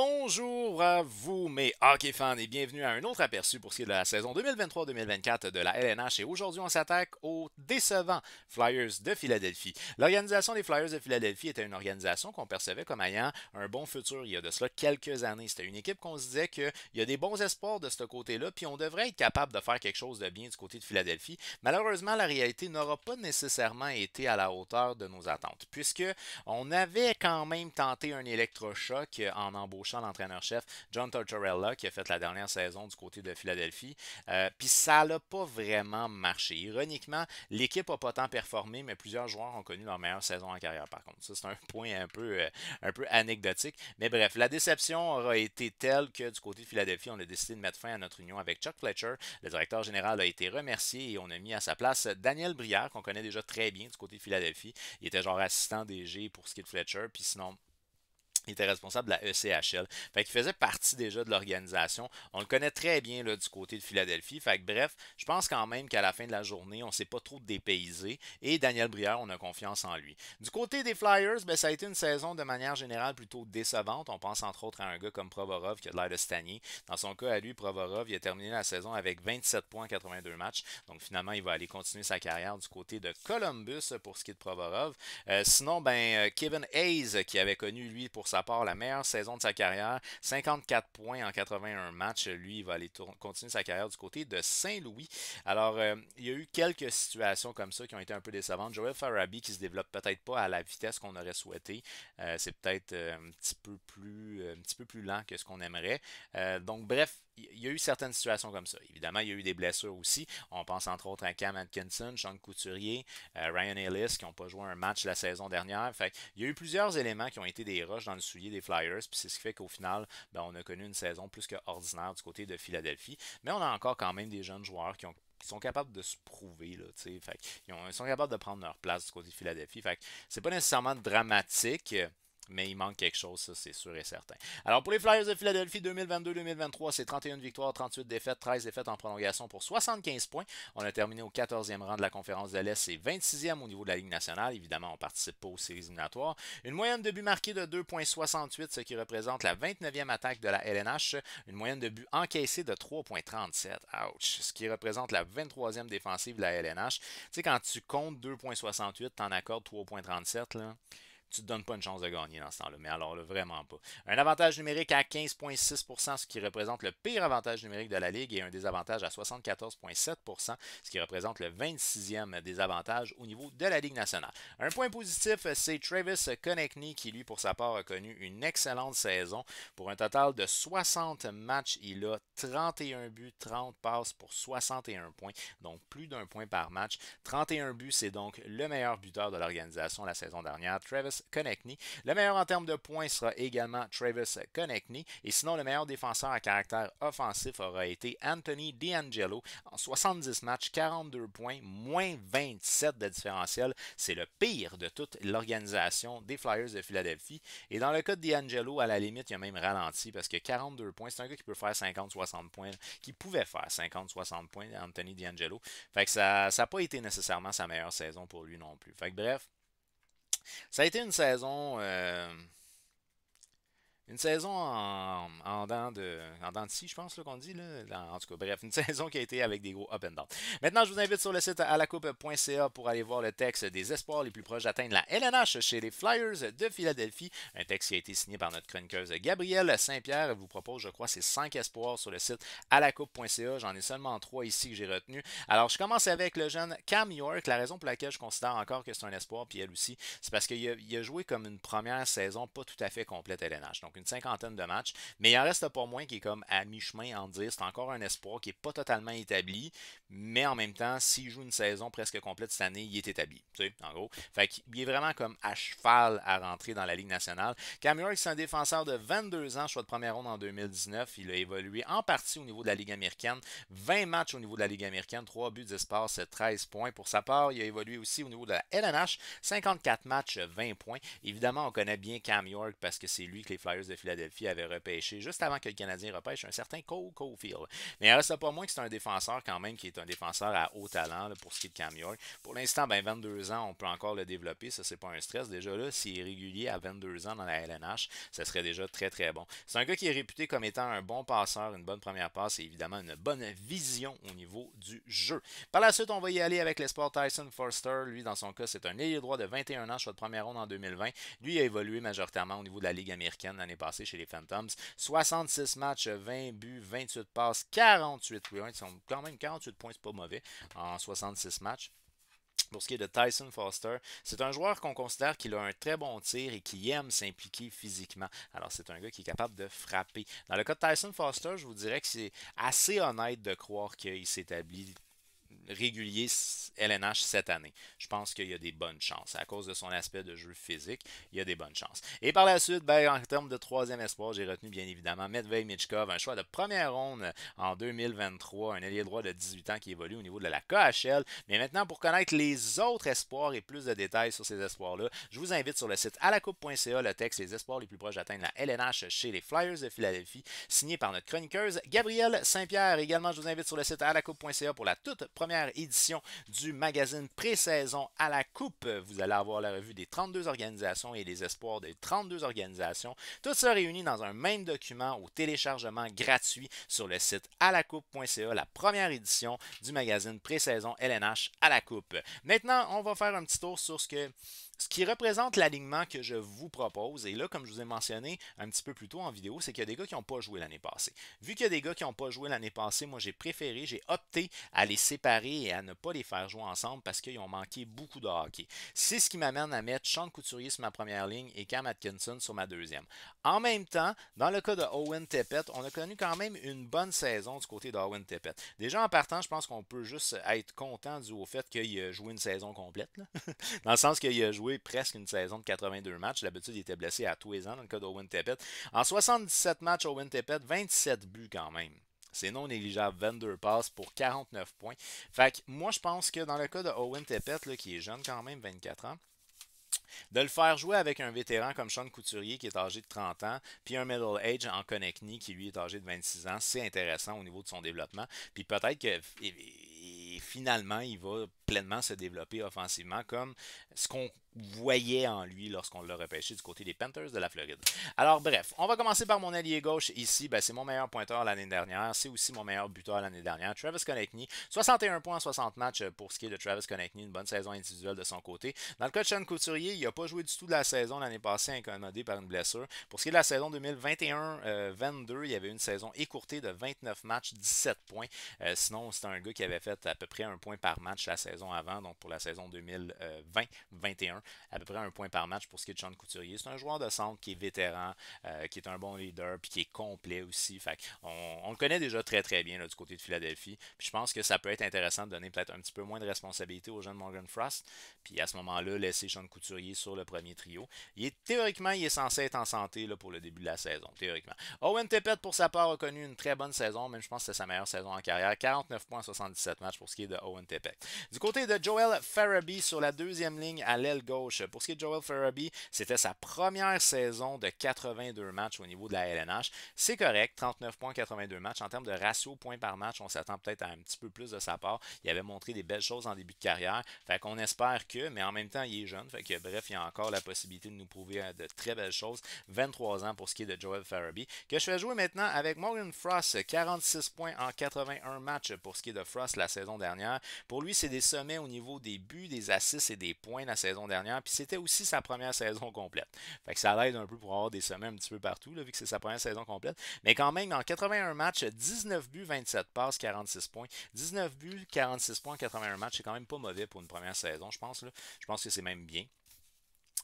Bonjour à vous mes hockey fans et bienvenue à un autre aperçu pour ce qui est de la saison 2023-2024 de la LNH et aujourd'hui on s'attaque aux décevants Flyers de Philadelphie. L'organisation des Flyers de Philadelphie était une organisation qu'on percevait comme ayant un bon futur il y a de cela quelques années. C'était une équipe qu'on se disait qu'il y a des bons espoirs de ce côté-là puis on devrait être capable de faire quelque chose de bien du côté de Philadelphie. Malheureusement la réalité n'aura pas nécessairement été à la hauteur de nos attentes puisque on avait quand même tenté un électrochoc en embauchant l'entraîneur-chef, John Tortorella, qui a fait la dernière saison du côté de Philadelphie. Euh, puis ça n'a pas vraiment marché. Ironiquement, l'équipe n'a pas tant performé, mais plusieurs joueurs ont connu leur meilleure saison en carrière, par contre. Ça, c'est un point un peu, euh, un peu anecdotique. Mais bref, la déception aura été telle que du côté de Philadelphie, on a décidé de mettre fin à notre union avec Chuck Fletcher. Le directeur général a été remercié et on a mis à sa place Daniel Brière, qu'on connaît déjà très bien du côté de Philadelphie. Il était genre assistant DG pour ce Fletcher. Puis sinon, il était responsable de la ECHL. Fait qu'il faisait partie déjà de l'organisation. On le connaît très bien là, du côté de Philadelphie. Fait que, bref, je pense quand même qu'à la fin de la journée, on ne s'est pas trop dépaysé. Et Daniel Brière, on a confiance en lui. Du côté des Flyers, ben, ça a été une saison de manière générale plutôt décevante. On pense entre autres à un gars comme Provorov qui a de l'air de stagner. Dans son cas, à lui, Provorov, il a terminé la saison avec 27 points 82 matchs. Donc finalement, il va aller continuer sa carrière du côté de Columbus pour ce qui est de Provorov. Euh, sinon, ben, euh, Kevin Hayes, qui avait connu lui pour sa rapport part la meilleure saison de sa carrière. 54 points en 81 matchs. Lui, il va aller continuer sa carrière du côté de Saint-Louis. Alors, euh, il y a eu quelques situations comme ça qui ont été un peu décevantes. Joel Farabi qui se développe peut-être pas à la vitesse qu'on aurait souhaité. Euh, c'est peut-être euh, un petit peu plus un petit peu plus lent que ce qu'on aimerait. donc bref, il y a eu certaines situations comme ça. Évidemment, il y a eu des blessures aussi. On pense entre autres à Cam Atkinson, Sean Couturier, euh, Ryan Ellis qui n'ont pas joué un match la saison dernière. Fait il y a eu plusieurs éléments qui ont été des rushs dans le soulier des Flyers, puis c'est ce qui fait qu'au final, ben, on a connu une saison plus que ordinaire du côté de Philadelphie. Mais on a encore quand même des jeunes joueurs qui sont capables de se prouver. Là, ils, sont capables de prendre leur place du côté de Philadelphie. Fait c'est pas nécessairement dramatique mais il manque quelque chose, ça c'est sûr et certain. Alors pour les Flyers de Philadelphie 2022-2023, c'est 31 victoires, 38 défaites, 13 défaites en prolongation pour 75 points. On a terminé au 14e rang de la conférence de l'Est et 26e au niveau de la Ligue nationale. Évidemment, on participe pas aux séries éliminatoires. Une moyenne de but marqués de 2.68, ce qui représente la 29e attaque de la LNH. Une moyenne de but encaissée de 3.37. Ouch! Ce qui représente la 23e défensive de la LNH. Tu sais, quand tu comptes 2.68, tu en accordes 3.37, là tu ne te donnes pas une chance de gagner dans ce temps-là. Mais alors, là, vraiment pas. Un avantage numérique à 15,6 ce qui représente le pire avantage numérique de la Ligue, et un désavantage à 74,7 ce qui représente le 26e désavantage au niveau de la Ligue nationale. Un point positif, c'est Travis Konechny, qui, lui, pour sa part, a connu une excellente saison. Pour un total de 60 matchs, il a 31 buts, 30 passes pour 61 points, donc plus d'un point par match. 31 buts, c'est donc le meilleur buteur de l'organisation la saison dernière. Travis Connectney. Le meilleur en termes de points sera également Travis Connectney Et sinon, le meilleur défenseur à caractère offensif aura été Anthony D'Angelo en 70 matchs, 42 points, moins 27 de différentiel. C'est le pire de toute l'organisation des Flyers de Philadelphie. Et dans le cas de D'Angelo, à la limite, il a même ralenti parce que 42 points, c'est un gars qui peut faire 50-60 points, qui pouvait faire 50-60 points, Anthony D'Angelo. Fait que ça n'a pas été nécessairement sa meilleure saison pour lui non plus. Fait que bref, ça a été une saison. Euh, une saison en, en dents de, en dents de scie, je pense qu'on dit. Là. En, tout cas, bref, une saison qui a été avec des gros up and down. Maintenant, je vous invite sur le site alacoupe.ca pour aller voir le texte des espoirs les plus proches d'atteindre la LNH chez les Flyers de Philadelphie. Un texte qui a été signé par notre chroniqueuse Gabrielle Saint-Pierre. Elle vous propose, je crois, ses cinq espoirs sur le site alacoupe.ca. J'en ai seulement trois ici que j'ai retenu. Alors, je commence avec le jeune Cam York. La raison pour laquelle je considère encore que c'est un espoir, puis elle aussi, c'est parce qu'il a, joué comme une première saison pas tout à fait complète LNH. Donc, une cinquantaine de matchs. Mais il en reste pas moins qui est comme à mi-chemin en 10. C'est encore un espoir qui n'est pas totalement établi, mais en même temps, s'il joue une saison presque complète cette année, il est établi. Tu en gros. Fait est vraiment comme à cheval à rentrer dans la Ligue nationale. Cam York, c'est un défenseur de 22 ans, choix de première ronde en 2019. Il a évolué en partie au niveau de la Ligue américaine. 20 matchs au niveau de la Ligue américaine, 3 buts d'espace, 13 points. Pour sa part, il a évolué aussi au niveau de la LNH, 54 matchs, 20 points. Évidemment, on connaît bien Cam York parce que c'est lui que les Flyers de Philadelphie avait repêché, juste avant que le Canadien repêche, un certain Cole Caulfield. Mais il reste pas moins que c'est un défenseur quand même qui est un défenseur à haut talent pour ce qui est de Cam Pour l'instant, ben, 22 ans, on peut encore le développer, ça c'est pas un stress. Déjà là, s'il est régulier à 22 ans dans la LNH, ça serait déjà très très bon. C'est un gars qui est réputé comme étant un bon passeur, une bonne première passe et évidemment une bonne vision au niveau du jeu. Par la suite, on va y aller avec l'espoir Tyson Forster. Lui, dans son cas, c'est un ailier droit de 21 ans, sur de première ronde en 2020. Lui a évolué majoritairement au niveau de la Ligue américaine l'année passé chez les Phantoms. 66 matchs, 20 buts, 28 passes, 48 points. Ils sont quand même 48 points, c'est pas mauvais en 66 matchs. Pour ce qui est de Tyson Foster, c'est un joueur qu'on considère qu'il a un très bon tir et qui aime s'impliquer physiquement. Alors, c'est un gars qui est capable de frapper. Dans le cas de Tyson Foster, je vous dirais que c'est assez honnête de croire qu'il s'établit régulier LNH cette année. Je pense qu'il y a des bonnes chances. À cause de son aspect de jeu physique, il y a des bonnes chances. Et par la suite, ben, en termes de troisième espoir, j'ai retenu bien évidemment Medvey Mitchkov, un choix de première ronde en 2023, un ailier droit de 18 ans qui évolue au niveau de la KHL. Mais maintenant, pour connaître les autres espoirs et plus de détails sur ces espoirs-là, je vous invite sur le site alacoupe.ca, le texte Les espoirs les plus proches d'atteindre la LNH chez les Flyers de Philadelphie, signé par notre chroniqueuse Gabrielle Saint-Pierre. Également, je vous invite sur le site alacoupe.ca pour la toute première édition du magazine pré-saison à la coupe. Vous allez avoir la revue des 32 organisations et les espoirs des 32 organisations, tout ça réuni dans un même document au téléchargement gratuit sur le site à la première édition du magazine pré-saison LNH à la coupe. Maintenant, on va faire un petit tour sur ce que ce qui représente l'alignement que je vous propose, et là, comme je vous ai mentionné un petit peu plus tôt en vidéo, c'est qu'il y a des gars qui n'ont pas joué l'année passée. Vu qu'il y a des gars qui n'ont pas joué l'année passée, moi j'ai préféré, j'ai opté à les séparer et à ne pas les faire jouer ensemble parce qu'ils ont manqué beaucoup de hockey. C'est ce qui m'amène à mettre Sean Couturier sur ma première ligne et Cam Atkinson sur ma deuxième. En même temps, dans le cas de Owen Tepet, on a connu quand même une bonne saison du côté d'Owen Tepet Déjà en partant, je pense qu'on peut juste être content du fait qu'il a joué une saison complète, dans le sens qu'il a joué presque une saison de 82 matchs. D'habitude, il était blessé à tous les ans dans le cas d'Owen Tepet En 77 matchs, Owen Tepet, 27 buts quand même. C'est non négligeable. 22 passes pour 49 points. Fait que moi, je pense que dans le cas de Owen Tepet, qui est jeune quand même, 24 ans, de le faire jouer avec un vétéran comme Sean Couturier qui est âgé de 30 ans, puis un middle age en Connectney qui lui est âgé de 26 ans, c'est intéressant au niveau de son développement. Puis peut-être que finalement il va pleinement se développer offensivement comme ce qu'on voyait en lui lorsqu'on l'a repêché du côté des Panthers de la Floride. Alors bref, on va commencer par mon allié gauche ici. Ben, c'est mon meilleur pointeur l'année dernière. C'est aussi mon meilleur buteur l'année dernière. Travis Konechny, 61 points en 60 matchs euh, pour ce qui est de Travis Konechny, une bonne saison individuelle de son côté. Dans le cas de Sean Couturier, il n'a pas joué du tout de la saison l'année passée, incommodé par une blessure. Pour ce qui est de la saison 2021-22, euh, il y avait une saison écourtée de 29 matchs, 17 points. Euh, sinon, c'était un gars qui avait fait à peu près un point par match la saison avant, donc pour la saison 2020-21 à peu près un point par match pour ce qui est de Sean Couturier. C'est un joueur de centre qui est vétéran, euh, qui est un bon leader, puis qui est complet aussi. Fait on, le connaît déjà très très bien du côté de Philadelphie. je pense que ça peut être intéressant de donner peut-être un petit peu moins de responsabilité aux jeunes Morgan Frost, puis à ce moment-là, laisser Sean Couturier sur le premier trio. Il est, théoriquement, il est censé être en santé là, pour le début de la saison, théoriquement. Owen Tepet pour sa part, a connu une très bonne saison, même je pense que c'est sa meilleure saison en carrière. 49 points 77 matchs pour ce qui est de Owen Tippett. Du côté de Joel Farabee sur la deuxième ligne à l'aile pour ce qui est de Joel Farabee, c'était sa première saison de 82 matchs au niveau de la LNH. C'est correct, 39 points 82 matchs. En termes de ratio points par match, on s'attend peut-être à un petit peu plus de sa part. Il avait montré des belles choses en début de carrière. Fait qu'on espère que, mais en même temps, il est jeune. Fait que bref, il y a encore la possibilité de nous prouver euh, de très belles choses. 23 ans pour ce qui est de Joel Farabee, que je vais jouer maintenant avec Morgan Frost, 46 points en 81 matchs pour ce qui est de Frost la saison dernière. Pour lui, c'est des sommets au niveau des buts, des assists et des points la saison dernière. Puis c'était aussi sa première saison complète. Fait que ça l'aide un peu pour avoir des semaines un petit peu partout, vu que c'est sa première saison complète. Mais quand même, en 81 matchs, 19 buts, 27 passes, 46 points. 19 buts, 46 points, 81 matchs, c'est quand même pas mauvais pour une première saison, je pense. Là. Je pense que c'est même bien.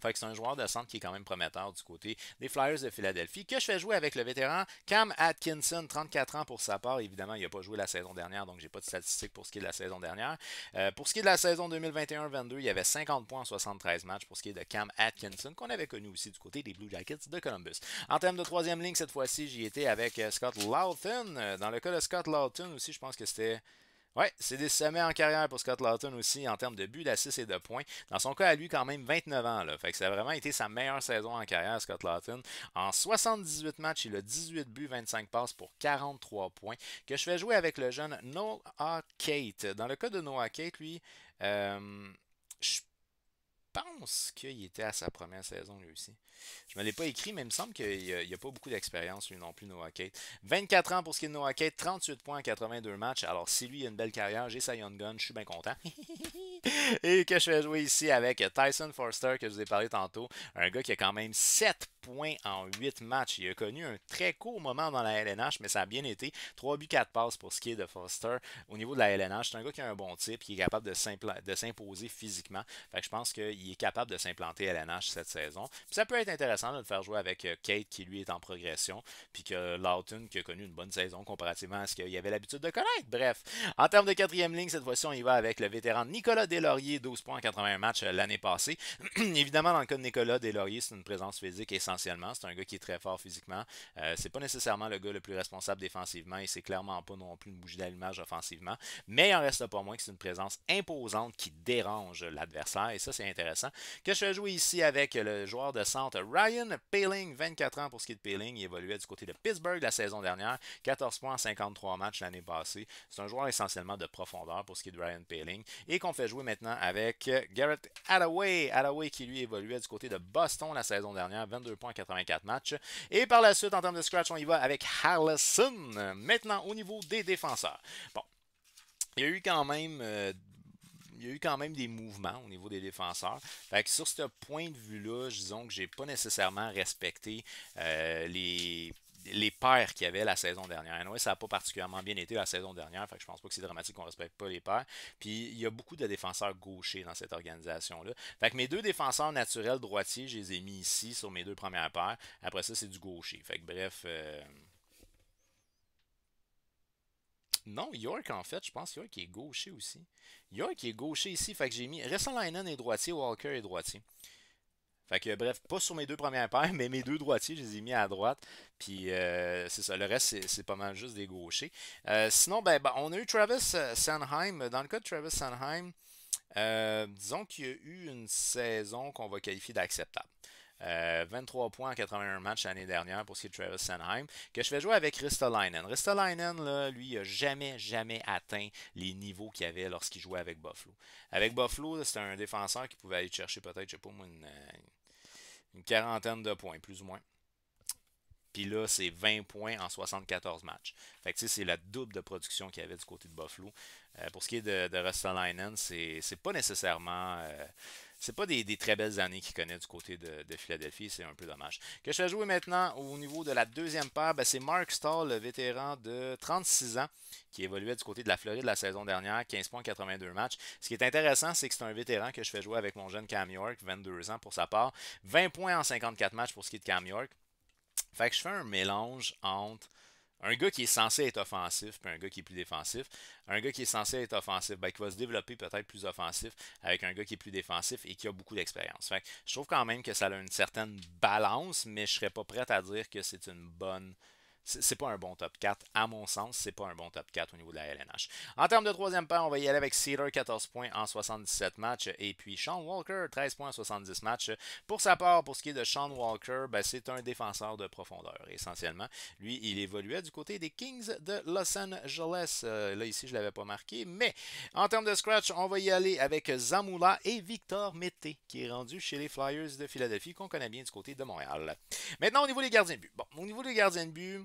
Fait que c'est un joueur de centre qui est quand même prometteur du côté des Flyers de Philadelphie, que je fais jouer avec le vétéran Cam Atkinson, 34 ans pour sa part. Évidemment, il n'a pas joué la saison dernière, donc j'ai pas de statistiques pour ce qui est de la saison dernière. Euh, pour ce qui est de la saison 2021-22, il y avait 50 points en 73 matchs pour ce qui est de Cam Atkinson, qu'on avait connu aussi du côté des Blue Jackets de Columbus. En termes de troisième ligne, cette fois-ci, j'y étais avec euh, Scott Lawton. Euh, dans le cas de Scott Lawton aussi, je pense que c'était... Ouais, c'est des sommets en carrière pour Scott Lawton aussi en termes de buts, d'assists et de points. Dans son cas, à lui, quand même 29 ans. Là. Fait que ça a vraiment été sa meilleure saison en carrière, Scott Lawton. En 78 matchs, il a 18 buts, 25 passes pour 43 points. Que je fais jouer avec le jeune Noah Kate. Dans le cas de Noah Kate, lui, euh, pense qu'il était à sa première saison lui aussi. Je ne me l'ai pas écrit, mais il me semble qu'il n'y a, pas beaucoup d'expérience lui non plus, Noah Kate. 24 ans pour ce qui est de Noah Kate, 38 points en 82 matchs. Alors si lui a une belle carrière, j'ai sa Young Gun, je suis bien content. Et que je vais jouer ici avec Tyson Forster que je vous ai parlé tantôt. Un gars qui a quand même 7 points en 8 matchs. Il a connu un très court moment dans la LNH, mais ça a bien été. 3 buts, 4 passes pour ce qui est de Foster. Au niveau de la LNH, c'est un gars qui a un bon type, qui est capable de s'imposer physiquement. Fait que je pense qu'il est capable de s'implanter LNH cette saison. ça peut être intéressant de le faire jouer avec euh, Kate, qui lui est en progression, puis que Lawton, qui a connu une bonne saison comparativement à ce qu'il avait l'habitude de connaître. Bref, en termes de quatrième ligne, cette fois-ci, on y va avec le vétéran Nicolas Deslauriers, 12 points en 81 matchs euh, l'année passée. Évidemment, dans le cas de Nicolas Deslauriers, c'est une présence physique sans. C'est un gars qui est très fort physiquement. Euh, c'est pas nécessairement le gars le plus responsable défensivement et c'est clairement pas non plus une bougie d'allumage offensivement. Mais il en reste pas moins que c'est une présence imposante qui dérange l'adversaire et ça, c'est intéressant. Que je jouer ici avec le joueur de centre Ryan Paling, 24 ans pour ce qui est de Paling. Il évoluait du côté de Pittsburgh la saison dernière, 14 points en 53 matchs l'année passée. C'est un joueur essentiellement de profondeur pour ce qui est de Ryan Paling et qu'on fait jouer maintenant avec Garrett Hathaway. Hathaway qui lui évoluait du côté de Boston la saison dernière, 22 points. 84 matchs. Et par la suite, en termes de scratch, on y va avec Harlesson. Maintenant, au niveau des défenseurs. Bon, il y a eu quand même euh, il y a eu quand même des mouvements au niveau des défenseurs. sur ce point de vue-là, disons que j'ai pas nécessairement respecté euh, les les pairs qu'il y avait la saison dernière. ça n'a pas particulièrement bien été la saison dernière, fait que je pense pas que c'est dramatique qu'on respecte pas les pairs. Puis il y a beaucoup de défenseurs gauchers dans cette organisation-là. Fait que mes deux défenseurs naturels droitiers, je les ai mis ici sur mes deux premières paires. Après ça, c'est du gaucher. Fait que bref. Euh, non, York, en fait, je pense York est gaucher aussi. York est gaucher ici, fait que j'ai mis Lennon est droitier, Walker est droitier. Fait que bref, pas sur mes deux premières paires, mais mes deux droitiers, je les ai mis à droite. Puis euh, c'est ça, le reste, c'est pas mal juste des gauchers. Euh, sinon, ben, ben, on a eu Travis euh, Sanheim. Dans le cas de Travis Sanheim, disons qu'il y a eu une saison qu'on va qualifier d'acceptable. 23 points en 81 matchs l'année dernière pour ce qui est de Travis Sanheim, que je vais jouer avec Ristolainen. Ristolainen, là, lui, n'a jamais, jamais atteint les niveaux qu'il avait lorsqu'il jouait avec Buffalo. Avec Buffalo, c'était un défenseur qui pouvait aller chercher peut-être, je sais pas moi, une une quarantaine de points, plus ou moins. Puis là, c'est 20 points en 74 matchs. Fait que c'est la double de production qu'il y avait du côté de Buffalo. Euh, pour ce qui est de, de Linen, c'est pas nécessairement. Euh, c'est pas des, très belles années qu'il connaît du côté de, Philadelphie, c'est un peu dommage. Que je vais jouer maintenant au niveau de la deuxième paire, ben, c'est Mark Stahl, le vétéran de 36 ans, qui évoluait du côté de la Floride la saison dernière, 15 points, 82 matchs. Ce qui est intéressant, c'est que c'est un vétéran que je fais jouer avec mon jeune Cam York, 22 ans pour sa part, 20 points en 54 matchs pour ce qui est de Cam York. Fait que je fais un mélange entre un gars qui est censé être offensif, puis un gars qui est plus défensif. Un gars qui est censé être offensif, ben, qui va se développer peut-être plus offensif avec un gars qui est plus défensif et qui a beaucoup d'expérience. je trouve quand même que ça a une certaine balance, mais je ne serais pas prêt à dire que c'est une bonne c'est pas un bon top 4. À mon sens, c'est pas un bon top 4 au niveau de la LNH. En termes de troisième paire, on va y aller avec Cedar, 14 points en 77 matchs. Et puis Sean Walker, 13 points en 70 matchs. Pour sa part, pour ce qui est de Sean Walker, ben, c'est un défenseur de profondeur, essentiellement. Lui, il évoluait du côté des Kings de Los Angeles. Euh, là, ici, je ne l'avais pas marqué. Mais en termes de scratch, on va y aller avec Zamoula et Victor Mété, qui est rendu chez les Flyers de Philadelphie, qu'on connaît bien du côté de Montréal. Maintenant, au niveau des gardiens de but. Bon, au niveau des gardiens de but,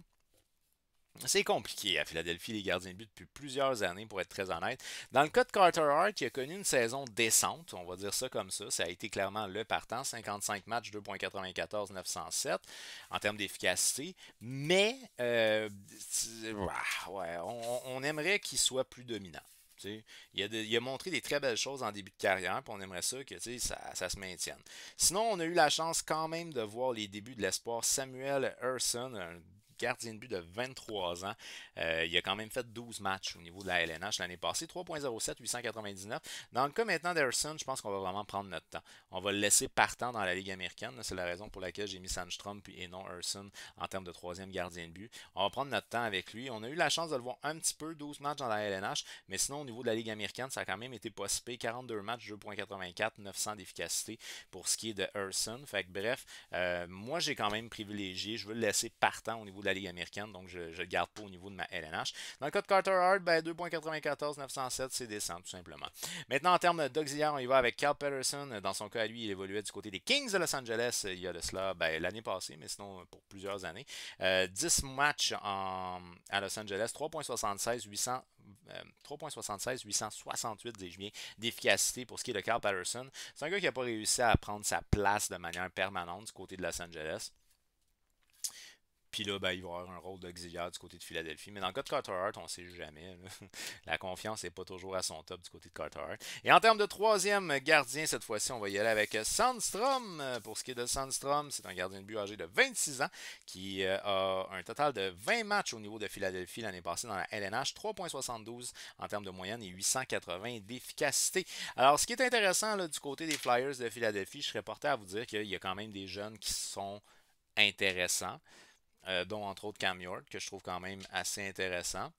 c'est compliqué à Philadelphie, les gardiens de but, depuis plusieurs années, pour être très honnête. Dans le cas de Carter Hart, qui a connu une saison décente, on va dire ça comme ça, ça a été clairement le partant, 55 matchs, 2.94, 907 en termes d'efficacité, mais euh, ouais, on, aimerait qu'il soit plus dominant. Il a, montré des très belles choses en début de carrière, on aimerait ça que ça, ça, se maintienne. Sinon, on a eu la chance quand même de voir les débuts de l'espoir Samuel Hurson gardien de but de 23 ans. Euh, il a quand même fait 12 matchs au niveau de la LNH l'année passée, 3.07, 899. Dans le cas maintenant d'Erson, je pense qu'on va vraiment prendre notre temps. On va le laisser partant dans la Ligue américaine. C'est la raison pour laquelle j'ai mis Sandstrom et non Erson en termes de troisième gardien de but. On va prendre notre temps avec lui. On a eu la chance de le voir un petit peu, 12 matchs dans la LNH, mais sinon au niveau de la Ligue américaine, ça a quand même été possible. 42 matchs, 2.84, 900 d'efficacité pour ce qui est de Erson. Fait que, bref, euh, moi j'ai quand même privilégié, je veux le laisser partant au niveau de la Ligue américaine, donc je ne le garde pas au niveau de ma LNH. Dans le cas de Carter Hart, 2.94, ben, 907, c'est décent, tout simplement. Maintenant, en termes d'auxiliaire, on y va avec carl Patterson. Dans son cas, lui, il évoluait du côté des Kings de Los Angeles euh, il y a de cela ben, l'année passée, mais sinon euh, pour plusieurs années. 10 euh, matchs en, à Los Angeles, 3.76, 800. 3.76, 868, d'efficacité pour ce qui est de Carl Patterson. C'est un gars qui n'a pas réussi à prendre sa place de manière permanente du côté de Los Angeles. Puis là, ben, il va y avoir un rôle d'auxiliaire du côté de Philadelphie. Mais dans le cas de Carter Hart, on ne sait jamais. La confiance n'est pas toujours à son top du côté de Carter Hart. Et en termes de troisième gardien, cette fois-ci, on va y aller avec euh, Sandstrom. Euh, pour ce qui est de Sandstrom, c'est un gardien de but âgé de 26 ans qui euh, a un total de 20 matchs au niveau de Philadelphie l'année passée dans la LNH, 3,72 en termes de moyenne et 880 d'efficacité. Alors, ce qui est intéressant du côté des Flyers de Philadelphie, je serais porté à vous dire qu'il y a quand même des jeunes qui sont intéressants. Euh, dont entre autres Cam York, que je trouve quand même assez intéressant.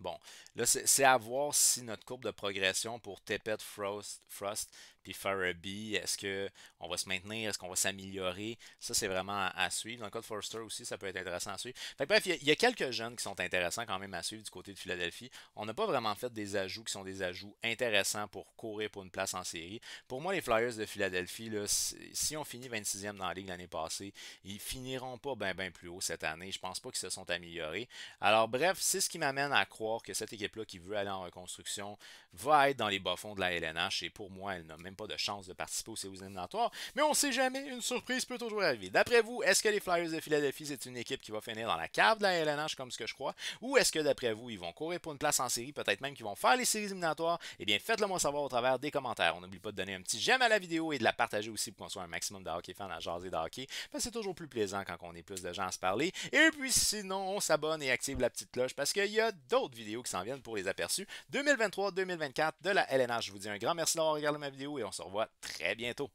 Bon, là, c'est à voir si notre courbe de progression pour Tepet, Frost, Frost puis Faraby, est-ce qu'on va se maintenir, est-ce qu'on va s'améliorer? Ça, c'est vraiment à, suivre. Dans le cas de Forster aussi, ça peut être intéressant à suivre. Fait bref, il y, a quelques jeunes qui sont intéressants quand même à suivre du côté de Philadelphie. On n'a pas vraiment fait des ajouts qui sont des ajouts intéressants pour courir pour une place en série. Pour moi, les Flyers de Philadelphie, là, si on finit 26e dans la Ligue l'année passée, ils finiront pas bien ben plus haut cette année. Je pense pas qu'ils se sont améliorés. Alors bref, c'est ce qui m'amène à croire que cette équipe-là qui veut aller en reconstruction va être dans les bas-fonds de la LNH et pour moi, elle n'a même pas de chance de participer aux séries éliminatoires. Mais on sait jamais, une surprise peut toujours arriver. D'après vous, est-ce que les Flyers de Philadelphie, c'est une équipe qui va finir dans la cave de la LNH comme ce que je crois? Ou est-ce que d'après vous, ils vont courir pour une place en série, peut-être même qu'ils vont faire les séries éliminatoires? Eh bien, faites-le moi savoir au travers des commentaires. On n'oublie pas de donner un petit j'aime à la vidéo et de la partager aussi pour qu'on soit un maximum de hockey fans à jaser de hockey. Parce que c'est toujours plus plaisant quand on est plus de gens à se parler. Et puis sinon, on s'abonne et active la petite cloche parce qu'il y a d'autres vidéos qui s'en viennent pour les aperçus 2023-2024 de la LNH. Je vous dis un grand merci d'avoir regardé ma vidéo et on se revoit très bientôt.